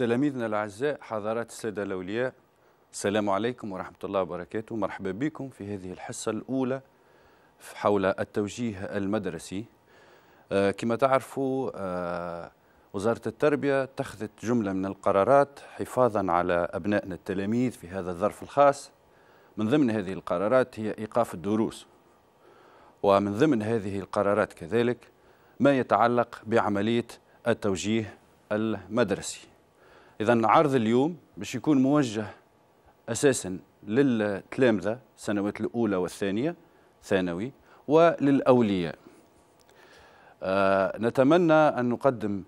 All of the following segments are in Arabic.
تلاميذنا الأعزاء حضرات السادة الأولياء السلام عليكم ورحمة الله وبركاته مرحبا بكم في هذه الحصة الأولى حول التوجيه المدرسي آه، كما تعرفوا آه، وزارة التربية اتخذت جملة من القرارات حفاظا على أبنائنا التلاميذ في هذا الظرف الخاص من ضمن هذه القرارات هي إيقاف الدروس ومن ضمن هذه القرارات كذلك ما يتعلق بعملية التوجيه المدرسي إذا عرض اليوم باش يكون موجه أساسا للتلامذة السنوات الأولى والثانية ثانوي وللأولياء آه نتمنى أن نقدم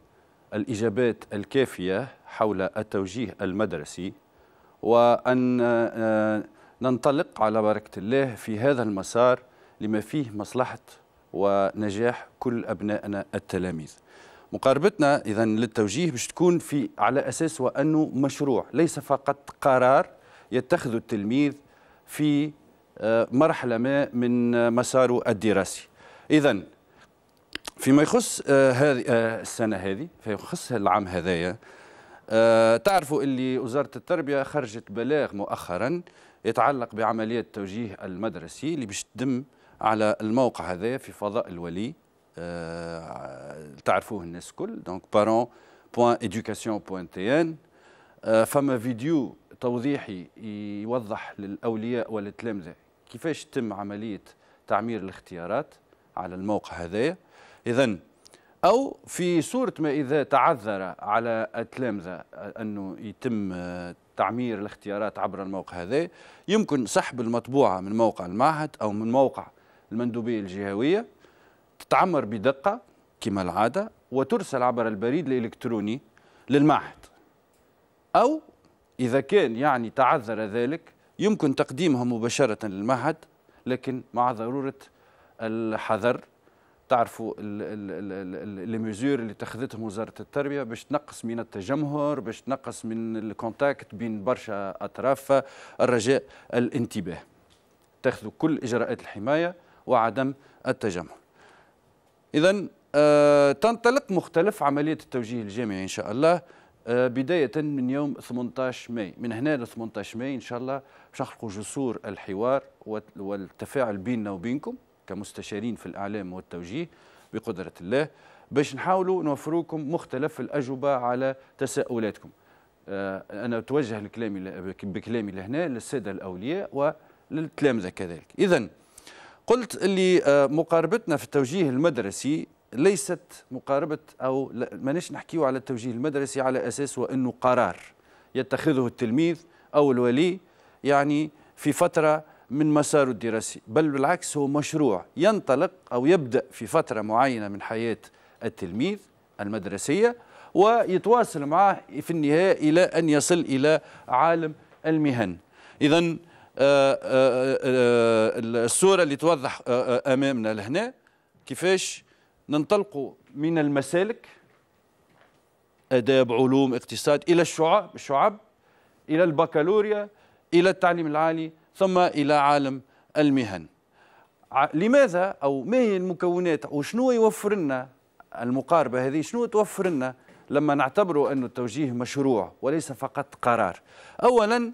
الإجابات الكافية حول التوجيه المدرسي وأن آه ننطلق على بركة الله في هذا المسار لما فيه مصلحة ونجاح كل أبنائنا التلاميذ مقاربتنا اذا للتوجيه باش تكون في على اساس وانه مشروع ليس فقط قرار يتخذ التلميذ في آه، مرحله ما من آه، مساره الدراسي اذا فيما يخص آه، هذه السنه هذه فيما يخص العام هذايا تعرفوا اللي وزاره التربيه خرجت بلاغ مؤخرا يتعلق بعمليه التوجيه المدرسي اللي باش تدم على الموقع هذا في فضاء الولي Euh, تعرفوه الناس الكل دونك بارون بوان بوان تي ان فما فيديو توضيحي يوضح للاولياء والتلامذه كيفاش تتم عمليه تعمير الاختيارات على الموقع هذايا اذا او في صوره ما اذا تعذر على التلامذه انه يتم تعمير الاختيارات عبر الموقع هذا يمكن سحب المطبوعه من موقع المعهد او من موقع المندوبيه الجهويه تتعمر بدقة كما العادة وترسل عبر البريد الإلكتروني للمعهد أو إذا كان يعني تعذر ذلك يمكن تقديمها مباشرة للمعهد لكن مع ضرورة الحذر تعرفوا لي اللي اتخذتهم وزاره التربيه باش تنقص من التجمهر باش تنقص من الكونتاكت بين برشا اطراف الرجاء الانتباه تاخذوا كل اجراءات الحمايه وعدم التجمهر إذا آه، تنطلق مختلف عملية التوجيه الجامعي إن شاء الله آه، بداية من يوم 18 ماي من هنا ل 18 ماي إن شاء الله باش نخلقوا جسور الحوار والتفاعل بيننا وبينكم كمستشارين في الإعلام والتوجيه بقدرة الله باش نحاولوا نوفروكم مختلف الأجوبة على تساؤلاتكم آه، أنا أتوجه بكلامي لهنا للسادة الأولياء وللتلامذة كذلك إذا قلت اللي آه، مقاربتنا في التوجيه المدرسي ليست مقاربة أو مانيش نحكيه على التوجيه المدرسي على أساس وأنه قرار يتخذه التلميذ أو الولي يعني في فترة من مساره الدراسي بل بالعكس هو مشروع ينطلق أو يبدأ في فترة معينة من حياة التلميذ المدرسية ويتواصل معه في النهاية إلى أن يصل إلى عالم المهن إذا آه، آه، آه، الصورة اللي توضح أمامنا لهنا كيفاش ننطلقوا من المسالك آداب علوم اقتصاد إلى الشعب الشعب إلى البكالوريا إلى التعليم العالي ثم إلى عالم المهن لماذا أو ما هي المكونات وشنو يوفر لنا المقاربة هذه شنو توفر لنا لما نعتبره أن التوجيه مشروع وليس فقط قرار أولا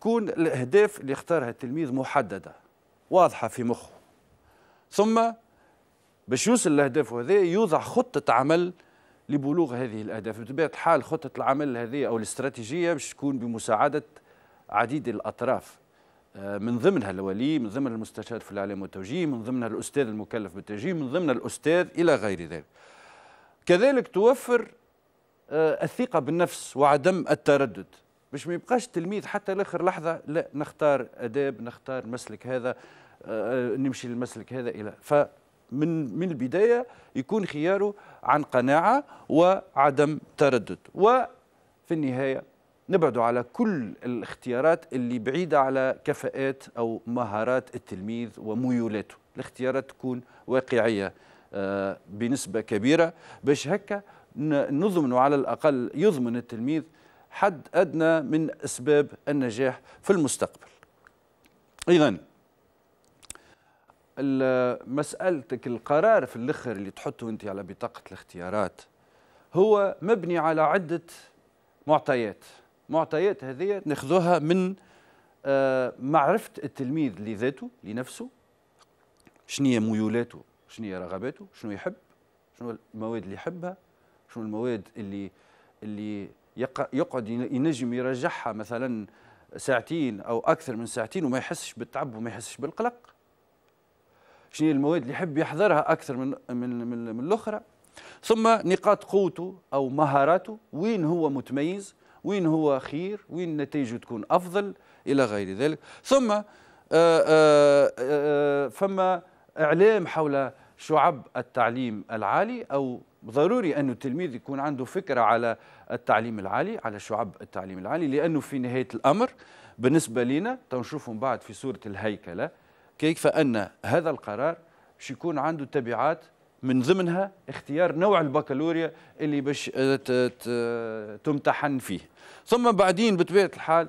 تكون الاهداف اللي اختارها التلميذ محدده واضحه في مخه ثم باش يوصل الاهداف هذه يوضع خطه عمل لبلوغ هذه الاهداف بطبيعه الحال خطه العمل هذه او الاستراتيجيه باش تكون بمساعده عديد الاطراف آه، من ضمنها الولي من ضمنها المستشار في الاعلام والتوجيه من ضمنها الاستاذ المكلف بالتوجيه من ضمنها الاستاذ الى غير ذلك كذلك توفر آه، الثقه بالنفس وعدم التردد باش ما يبقاش التلميذ حتى لاخر لحظه لا نختار اداب نختار مسلك هذا آه، آه، نمشي للمسلك هذا الى فمن من البدايه يكون خياره عن قناعه وعدم تردد وفي النهايه نبعدوا على كل الاختيارات اللي بعيده على كفاءات او مهارات التلميذ وميولاته الاختيارات تكون واقعيه آه، بنسبه كبيره باش هكا نضمن على الاقل يضمن التلميذ حد أدنى من أسباب النجاح في المستقبل إذا مسألتك القرار في الأخر اللي تحطه أنت على بطاقة الاختيارات هو مبني على عدة معطيات معطيات هذه ناخذوها من آه، معرفة التلميذ لذاته لنفسه شنو ميولاته شنو رغباته شنو يحب شنو المواد اللي يحبها شنو المواد اللي اللي يقعد ينجم يرجعها مثلا ساعتين او اكثر من ساعتين وما يحسش بالتعب وما يحسش بالقلق شنو المواد اللي يحب يحضرها اكثر من من من, من الاخرى ثم نقاط قوته او مهاراته وين هو متميز وين هو خير وين نتائجه تكون افضل الى غير ذلك ثم آآ آه، آآ آه، آه، فما اعلام حول شعب التعليم العالي او ضروري أن التلميذ يكون عنده فكرة على التعليم العالي على شعب التعليم العالي لأنه في نهاية الأمر بالنسبة لنا تنشوفهم بعد في صورة الهيكلة كيف أن هذا القرار باش يكون عنده تبعات من ضمنها اختيار نوع البكالوريا اللي باش آه، تمتحن فيه ثم بعدين بطبيعة الحال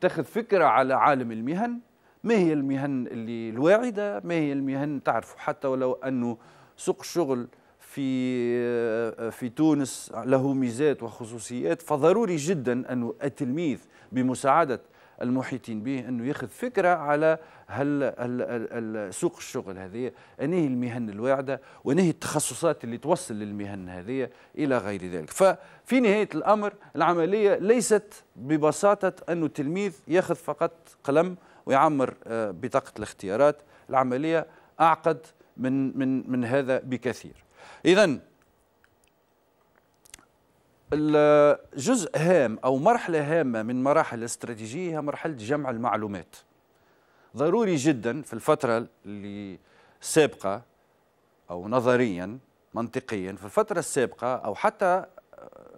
تاخذ فكرة على عالم المهن ما هي المهن اللي الواعدة ما هي المهن تعرفوا حتى ولو أنه سوق الشغل في آه، في تونس له ميزات وخصوصيات فضروري جدا أن التلميذ بمساعدة المحيطين به أنه ياخذ فكرة على هل, هل, هل سوق الشغل هذه أنهي المهن الواعدة وأنهي التخصصات اللي توصل للمهن هذه إلى غير ذلك ففي نهاية الأمر العملية ليست ببساطة أنه التلميذ ياخذ فقط قلم ويعمر آه، بطاقة الاختيارات العملية أعقد من, من, من هذا بكثير إذا الجزء هام أو مرحلة هامة من مراحل الاستراتيجية هي مرحلة جمع المعلومات ضروري جدا في الفترة اللي سابقة أو نظريا منطقيا في الفترة السابقة أو حتى آه،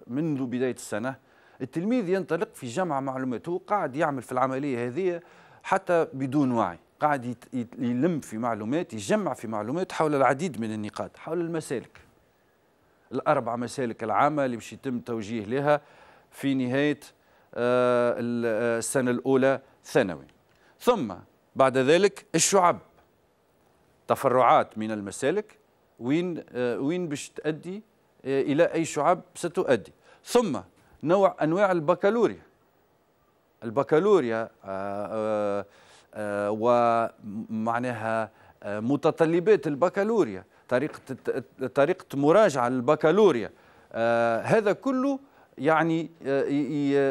منذ بداية السنة التلميذ ينطلق في جمع معلومات هو قاعد يعمل في العملية هذه حتى بدون وعي قاعد يلم في معلومات يجمع في معلومات حول العديد من النقاط حول المسالك الأربع مسالك العامة اللي باش يتم توجيه لها في نهاية آه، آه، السنة الأولى ثانوي ثم بعد ذلك الشعب تفرعات من المسالك وين آه، وين باش تؤدي الى اي شعب ستؤدي ثم نوع انواع البكالوريا البكالوريا آه، ومعناها آه، متطلبات البكالوريا طريقة طريقة مراجعة البكالوريا آه، هذا كله يعني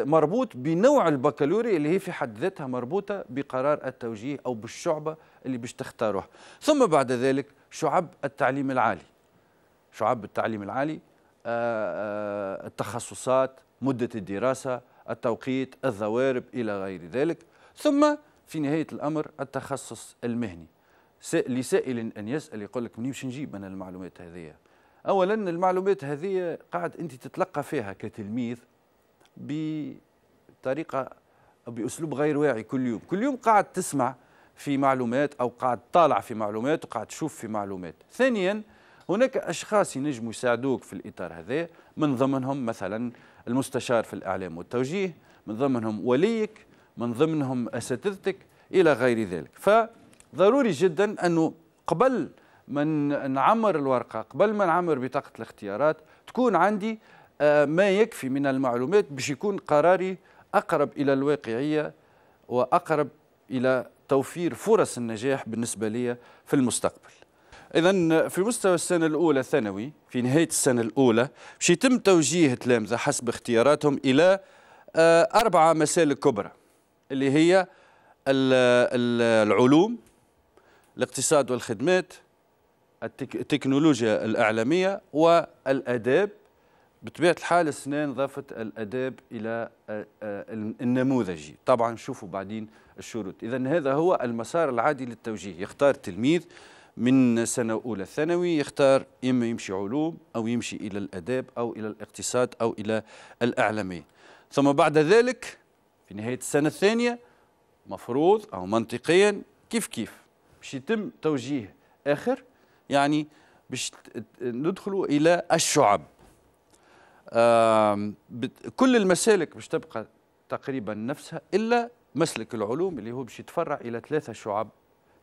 مربوط بنوع البكالوريا اللي هي في حد ذاتها مربوطة بقرار التوجيه أو بالشعبة اللي باش تختاروها ثم بعد ذلك شعب التعليم العالي شعب التعليم العالي التخصصات مدة الدراسة التوقيت الضوارب إلى غير ذلك ثم في نهايه الامر التخصص المهني لسائل ان يسال يقول لك منين نجيب انا المعلومات هذه اولا المعلومات هذه قاعد انت تتلقى فيها كتلميذ بطريقه باسلوب غير واعي كل يوم كل يوم قاعد تسمع في معلومات او قاعد طالع في معلومات وقاعد تشوف في معلومات ثانيا هناك اشخاص ينجموا يساعدوك في الاطار هذا من ضمنهم مثلا المستشار في الاعلام والتوجيه من ضمنهم وليك من ضمنهم اساتذتك الى غير ذلك فضروري جدا انه قبل من نعمر الورقه قبل ما نعمر بطاقه الاختيارات تكون عندي آه، ما يكفي من المعلومات باش يكون قراري اقرب الى الواقعيه واقرب الى توفير فرص النجاح بالنسبه لي في المستقبل اذا في مستوى السنه الاولى الثانوي في نهايه السنه الاولى باش يتم توجيه التلامذه حسب اختياراتهم الى آه، اربعه مسالك كبرى اللي هي العلوم الاقتصاد والخدمات التكنولوجيا الإعلامية والآداب بطبيعة الحال السنان ضافت الآداب إلى آه، آه، النموذجي طبعا نشوفوا بعدين الشروط إذا هذا هو المسار العادي للتوجيه يختار التلميذ من سنة أولى ثانوي يختار إما يمشي علوم أو يمشي إلى الآداب أو إلى الاقتصاد أو إلى الأعلامية ثم بعد ذلك في نهايه السنه الثانيه مفروض او منطقيا كيف كيف باش يتم توجيه اخر يعني باش ندخلوا الى الشعب كل المسالك باش تبقى تقريبا نفسها الا مسلك العلوم اللي هو باش يتفرع الى ثلاثه شعب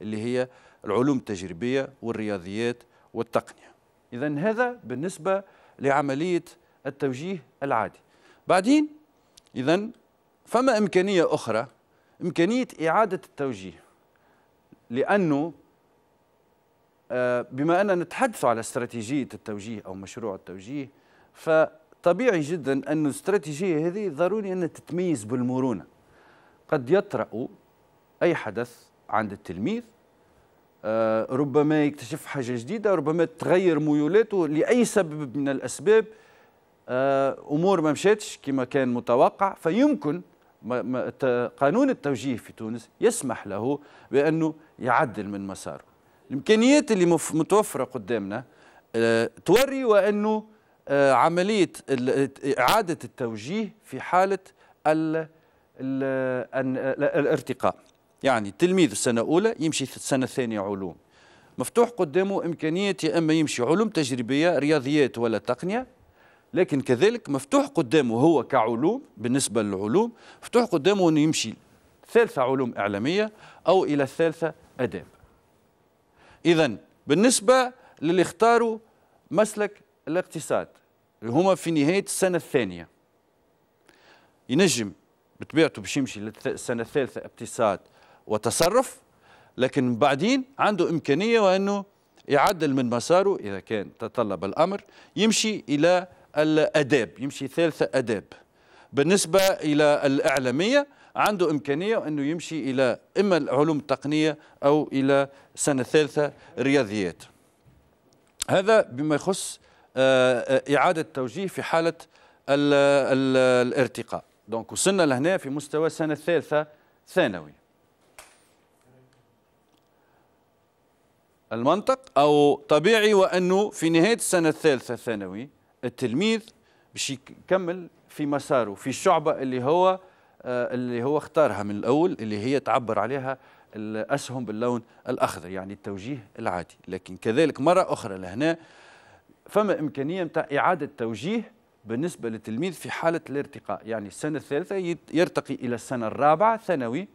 اللي هي العلوم التجريبيه والرياضيات والتقنيه اذا هذا بالنسبه لعمليه التوجيه العادي بعدين اذا فما إمكانية أخرى إمكانية إعادة التوجيه لأنه آه، بما أننا نتحدث على استراتيجية التوجيه أو مشروع التوجيه فطبيعي جدا أن الاستراتيجية هذه ضروري أن تتميز بالمرونة قد يطرأ أي حدث عند التلميذ آه، ربما يكتشف حاجة جديدة ربما تغير ميولاته لأي سبب من الأسباب آه، أمور ما مشاتش كما كان متوقع فيمكن قانون التوجيه في تونس يسمح له بأنه يعدل من مساره الإمكانيات اللي متوفرة قدامنا آه، توري وأنه آه، عملية إعادة التوجيه في حالة الارتقاء يعني تلميذ السنة الأولى يمشي السنة الثانية علوم مفتوح قدامه إمكانية يا إما يمشي علوم تجريبية رياضيات ولا تقنية لكن كذلك مفتوح قدامه هو كعلوم بالنسبة للعلوم مفتوح قدامه أنه يمشي ثالثة علوم إعلامية أو إلى الثالثة آداب إذا بالنسبة للي اختاروا مسلك الاقتصاد اللي هما في نهاية السنة الثانية ينجم بطبيعته باش يمشي للسنة الثالثة اقتصاد وتصرف لكن بعدين عنده إمكانية وأنه يعدل من مساره إذا كان تطلب الأمر يمشي إلى الاداب يمشي ثالثه اداب بالنسبه الى الاعلاميه عنده امكانيه انه يمشي الى اما العلوم التقنيه او الى سنه ثالثه رياضيات هذا بما يخص آه، آه، اعاده توجيه في حاله الـ الـ الارتقاء دونك وصلنا لهنا في مستوى سنه ثالثه ثانوي المنطق او طبيعي وانه في نهايه السنه الثالثه ثانوي التلميذ باش يكمل في مساره في الشعبه اللي هو آه، اللي هو اختارها من الاول اللي هي تعبر عليها الاسهم باللون الاخضر يعني التوجيه العادي لكن كذلك مره اخرى لهنا فما امكانيه نتاع اعاده توجيه بالنسبه للتلميذ في حاله الارتقاء يعني السنه الثالثه يرتقي الى السنه الرابعه ثانوي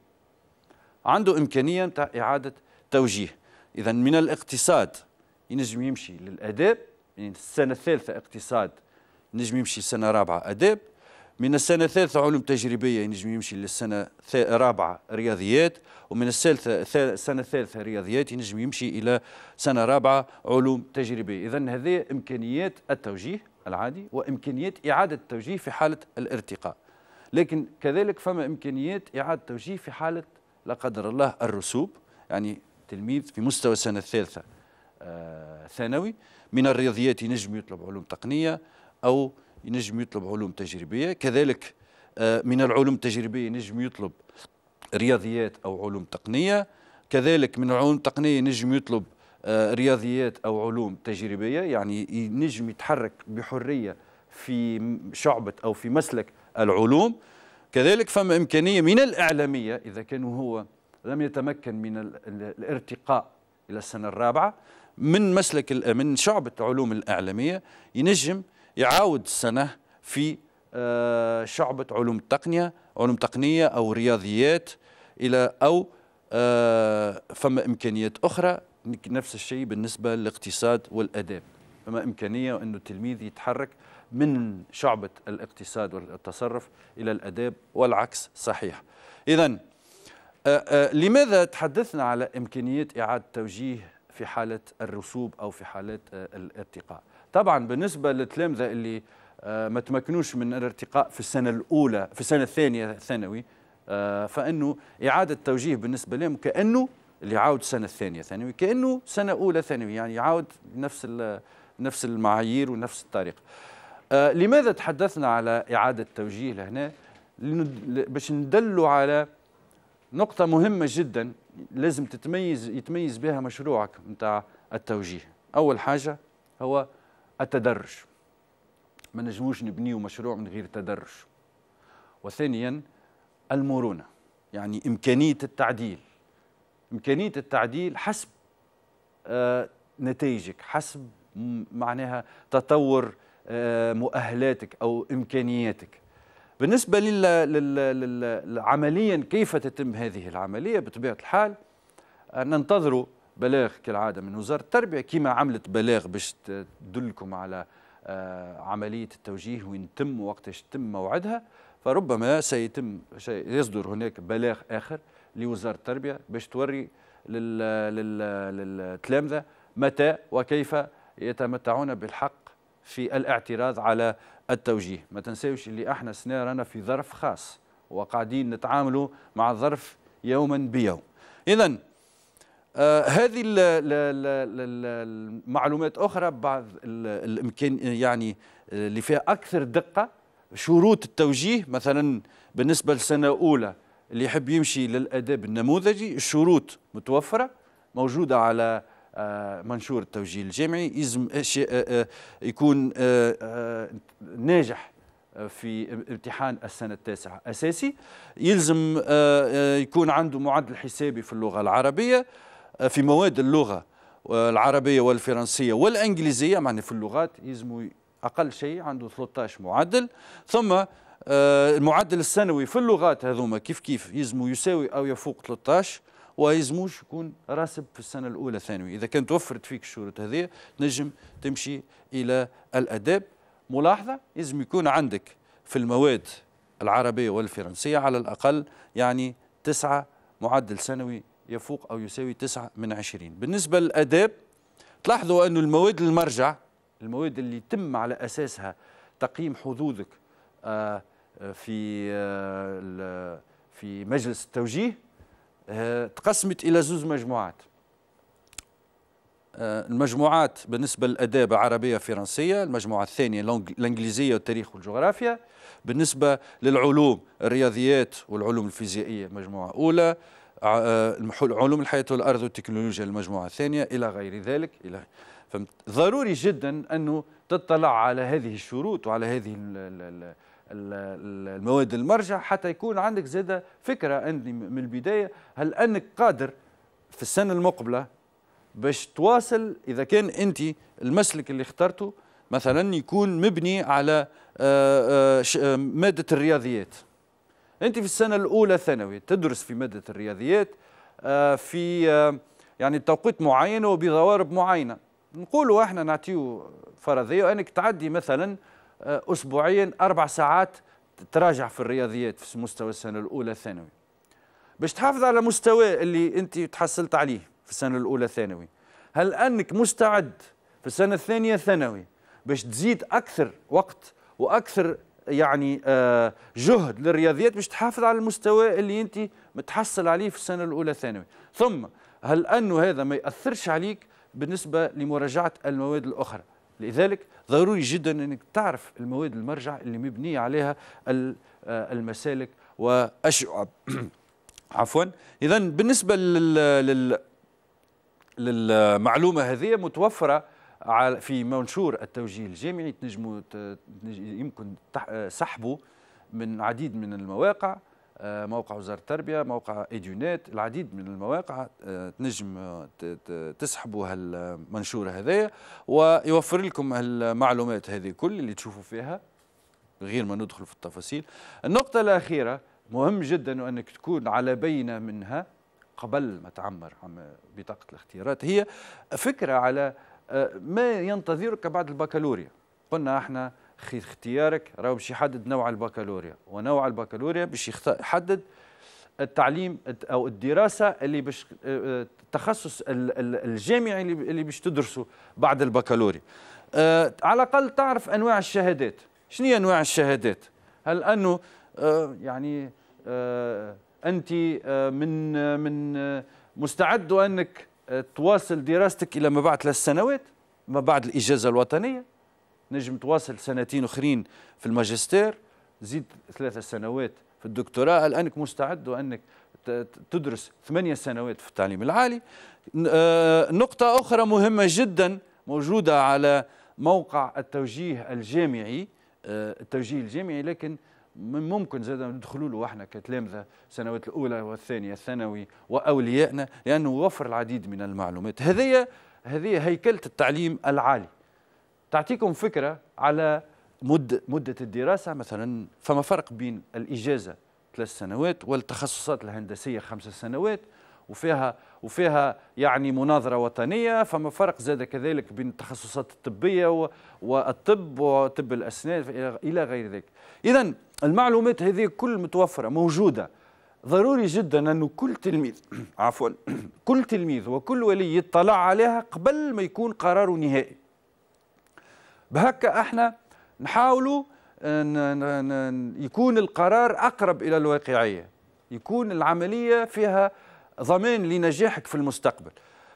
عنده امكانيه نتاع اعاده توجيه اذا من الاقتصاد ينجم يمشي للاداب من يعني السنة الثالثة اقتصاد نجم يمشي لسنة رابعة أداب من السنة الثالثة علوم تجريبية نجم يمشي للسنة الرابعة رياضيات ومن الثالثة السنة الثالثة رياضيات ينجم يمشي إلى سنة رابعة علوم تجريبية إذا هذه إمكانيات التوجيه العادي وإمكانيات إعادة التوجيه في حالة الارتقاء لكن كذلك فما إمكانيات إعادة التوجيه في حالة لا قدر الله الرسوب يعني تلميذ في مستوى السنة الثالثة آه، ثانوي من الرياضيات ينجم يطلب علوم تقنية أو ينجم يطلب علوم تجريبية كذلك آه، من العلوم التجريبية ينجم يطلب رياضيات أو علوم تقنية كذلك من العلوم التقنية ينجم يطلب آه، رياضيات أو علوم تجريبية يعني ينجم يتحرك بحرية في شعبة أو في مسلك العلوم كذلك فما إمكانية من الإعلامية إذا كان هو لم يتمكن من الارتقاء إلى السنة الرابعة من مسلك من شعبة علوم الإعلامية ينجم يعاود السنة في آه، شعبة علوم التقنية علوم تقنية أو رياضيات إلى أو آه، فما إمكانيات أخرى نفس الشيء بالنسبة للاقتصاد والأداب فما إمكانية أن التلميذ يتحرك من شعبة الاقتصاد والتصرف إلى الأداب والعكس صحيح إذا آه، لماذا تحدثنا على إمكانية إعادة توجيه في حالة الرسوب أو في حالة آه، الارتقاء طبعا بالنسبة للتلامذة اللي آه، ما تمكنوش من الارتقاء في السنة الأولى في السنة الثانية ثانوي آه، فانه اعاده توجيه بالنسبه لهم كانه اللي يعاود سنه الثانية ثانوي كانه سنه اولى ثانوي يعني يعاود نفس نفس المعايير ونفس الطريقه. لماذا تحدثنا على اعاده توجيه لهنا؟ باش ندلوا على نقطه مهمه جدا لازم تتميز يتميز بها مشروعك نتاع التوجيه اول حاجه هو التدرج ما نجموش نبنيو مشروع من غير تدرج وثانيا المرونه يعني امكانيه التعديل امكانيه التعديل حسب آه، نتائجك حسب معناها تطور آه، مؤهلاتك او امكانياتك بالنسبة لل... لل... للعمليا كيف تتم هذه العملية بطبيعة الحال آه، ننتظر بلاغ كالعادة من وزارة التربية كما عملت بلاغ باش تدلكم على آه، عملية التوجيه وين تم وقتاش تم موعدها فربما سيتم يصدر هناك بلاغ آخر لوزارة التربية باش توري للتلامذة متى وكيف يتمتعون بالحق في الاعتراض على التوجيه ما تنساوش اللي احنا سنة رانا في ظرف خاص وقاعدين نتعاملوا مع الظرف يوما بيوم اذا آه هذه الـ الـ الـ المعلومات اخرى بعض الامكان يعني آه، اللي فيها اكثر دقه شروط التوجيه مثلا بالنسبه لسنه اولى اللي يحب يمشي للاداب النموذجي الشروط متوفره موجوده على آه، منشور التوجيه الجامعي يلزم آه، آه، يكون ناجح في امتحان السنة التاسعة أساسي يلزم يكون عنده معدل حسابي في اللغة العربية في مواد اللغة العربية والفرنسية والإنجليزية معني في اللغات يلزم أقل شيء عنده 13 معدل ثم المعدل السنوي في اللغات هذوما كيف كيف يلزم يساوي أو يفوق 13 ويزموش يكون راسب في السنه الاولى ثانوي اذا كانت توفرت فيك الشروط هذه تنجم تمشي الى الاداب ملاحظه لازم يكون عندك في المواد العربيه والفرنسيه على الاقل يعني تسعه معدل سنوي يفوق او يساوي تسعه من عشرين بالنسبه للاداب تلاحظوا انه المواد المرجع المواد اللي تم على اساسها تقييم حظوظك آه، آه، في آه، في مجلس التوجيه آه، تقسمت إلى زوز مجموعات آه، المجموعات بالنسبة للآداب عربية فرنسية المجموعة الثانية الإنجليزية والتاريخ والجغرافيا بالنسبة للعلوم الرياضيات والعلوم الفيزيائية مجموعة أولى آه، علوم الحياة والأرض والتكنولوجيا المجموعة الثانية إلى غير ذلك إلى ضروري جدا أنه تطلع على هذه الشروط وعلى هذه المواد المرجع حتى يكون عندك زادة فكرة عندي من البداية هل أنك قادر في السنة المقبلة باش تواصل إذا كان أنت المسلك اللي اخترته مثلا يكون مبني على آه، آه، آه، مادة الرياضيات أنت في السنة الأولى ثانوي تدرس في مادة الرياضيات في يعني توقيت معين وبضوارب معينة نقولوا احنا نعطيو فرضية أنك تعدي مثلا آه، اسبوعيا اربع ساعات تراجع في الرياضيات في مستوى السنه الاولى الثانوي باش تحافظ على مستوى اللي انت تحصلت عليه في السنه الاولى ثانوي هل انك مستعد في السنه الثانيه ثانوي باش تزيد اكثر وقت واكثر يعني آه، جهد للرياضيات باش تحافظ على المستوى اللي انت متحصل عليه في السنه الاولى ثانوي ثم هل انه هذا ما ياثرش عليك بالنسبه لمراجعه المواد الاخرى لذلك ضروري جدا انك تعرف المواد المرجع اللي مبنيه عليها آه، المسالك والشعب عفوا اذا بالنسبه لل للمعلومه هذه متوفره في منشور التوجيه الجامعي تنجموا يمكن آه، سحبه من عديد من المواقع آه، موقع وزاره التربيه موقع ايديونات العديد من المواقع آه، تنجم آه، تسحبوا هالمنشور هذايا ويوفر لكم هالمعلومات هذه كل اللي تشوفوا فيها غير ما ندخل في التفاصيل النقطه الاخيره مهم جدا انك تكون على بينه منها قبل ما تعمر بطاقه الاختيارات هي فكره على ما ينتظرك بعد البكالوريا قلنا احنا اختيارك راهو باش يحدد نوع البكالوريا ونوع البكالوريا باش يحدد التعليم او الدراسه اللي باش التخصص آه، الجامعي اللي باش تدرسه بعد البكالوريا آه، على الاقل تعرف انواع الشهادات شنو هي انواع الشهادات هل انه آه، يعني انت من من مستعد انك تواصل دراستك الى ما بعد ثلاث سنوات ما بعد الاجازه الوطنيه نجم تواصل سنتين اخرين في الماجستير زيد ثلاثة سنوات في الدكتوراه الانك مستعد وانك تدرس ثمانية سنوات في التعليم العالي آه، نقطة أخرى مهمة جدا موجودة على موقع التوجيه الجامعي آه، التوجيه الجامعي لكن من ممكن زاد ندخلوا له احنا كتلامذه السنوات الاولى والثانيه الثانوي واوليائنا لانه يوفر العديد من المعلومات هذه هذه هيكله التعليم العالي تعطيكم فكره على مده مده الدراسه مثلا فما فرق بين الاجازه ثلاث سنوات والتخصصات الهندسيه خمس سنوات وفيها وفيها يعني مناظره وطنيه فما فرق زاد كذلك بين التخصصات الطبيه والطب وطب الاسنان الى غير ذلك اذا المعلومات هذه كل متوفره موجوده ضروري جدا أن كل تلميذ عفوا كل تلميذ وكل ولي يطلع عليها قبل ما يكون قراره نهائي بهكا احنا نحاولوا يكون القرار اقرب الى الواقعيه يكون العمليه فيها ضمان لنجاحك في المستقبل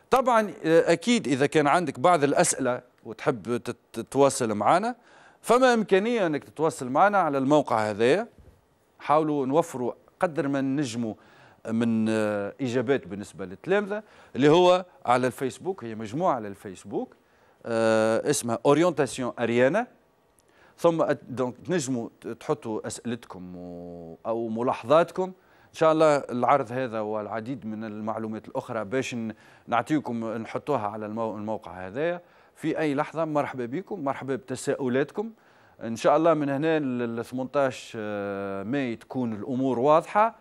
طبعا آه، اكيد اذا كان عندك بعض الاسئله وتحب تتواصل معنا فما امكانيه انك تتواصل معنا على الموقع هذايا حاولوا نوفروا قدر ما نجموا من آه، اجابات بالنسبه للتلامذه اللي هو على الفيسبوك هي مجموعه على الفيسبوك آه، اسمها اورينتاسيون اريانا ثم دونك تنجموا تحطوا اسئلتكم او ملاحظاتكم ان شاء الله العرض هذا والعديد من المعلومات الاخرى باش نعطيكم نحطوها على الموقع هذايا في اي لحظه مرحبا بكم مرحبا بتساؤلاتكم ان شاء الله من هنا ل 18 آه، ماي تكون الامور واضحه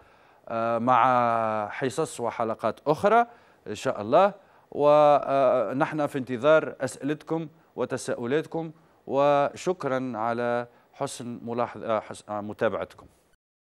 آه، مع حصص وحلقات اخرى ان شاء الله ونحن في انتظار أسئلتكم وتساؤلاتكم وشكرا على حسن ملاحظة آه، آه، متابعتكم